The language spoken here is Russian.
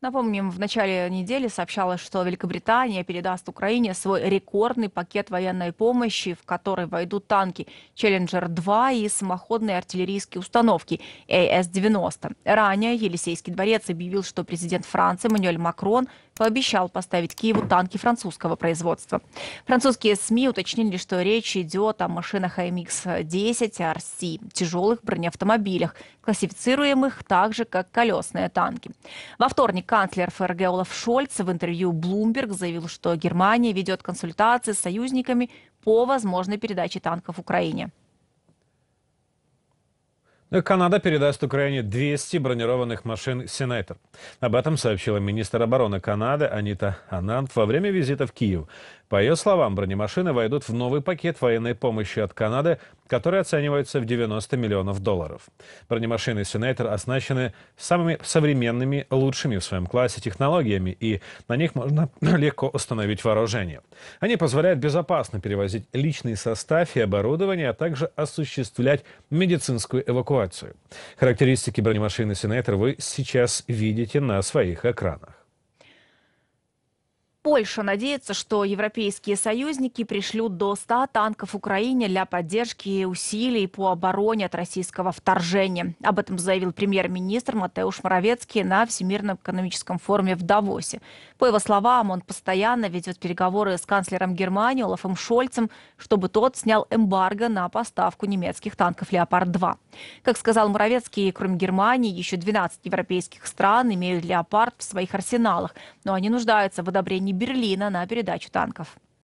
Напомним, в начале недели сообщалось, что Великобритания передаст Украине свой рекордный пакет военной помощи, в который войдут танки «Челленджер-2» и самоходные артиллерийские установки АС-90. «Э Ранее Елисейский дворец объявил, что президент Франции Мануэль Макрон пообещал поставить Киеву танки французского производства. Французские СМИ уточнили, что речь идет о машинах amx 10 RC, тяжелых бронеавтомобилях, классифицируемых так же, как колесные танки. Во вторник канцлер ФРГ Олаф Шольц в интервью Bloomberg заявил, что Германия ведет консультации с союзниками по возможной передаче танков Украине. Ну Канада передаст Украине 200 бронированных машин Сенайтер. Об этом сообщила министр обороны Канады Анита Анант во время визита в Киев. По ее словам, бронемашины войдут в новый пакет военной помощи от Канады, который оценивается в 90 миллионов долларов. Бронемашины Сенейтер оснащены самыми современными, лучшими в своем классе технологиями, и на них можно легко установить вооружение. Они позволяют безопасно перевозить личный состав и оборудование, а также осуществлять медицинскую эвакуацию. Характеристики бронемашины Сенейтер вы сейчас видите на своих экранах. Польша надеется, что европейские союзники пришлют до 100 танков Украине для поддержки усилий по обороне от российского вторжения. Об этом заявил премьер-министр Матеуш Моровецкий на Всемирном экономическом форуме в Давосе. По его словам, он постоянно ведет переговоры с канцлером Германии Олафом Шольцем, чтобы тот снял эмбарго на поставку немецких танков «Леопард-2». Как сказал Муравецкий, кроме Германии, еще 12 европейских стран имеют «Леопард» в своих арсеналах, но они нуждаются в одобрении Берлина на передачу танков.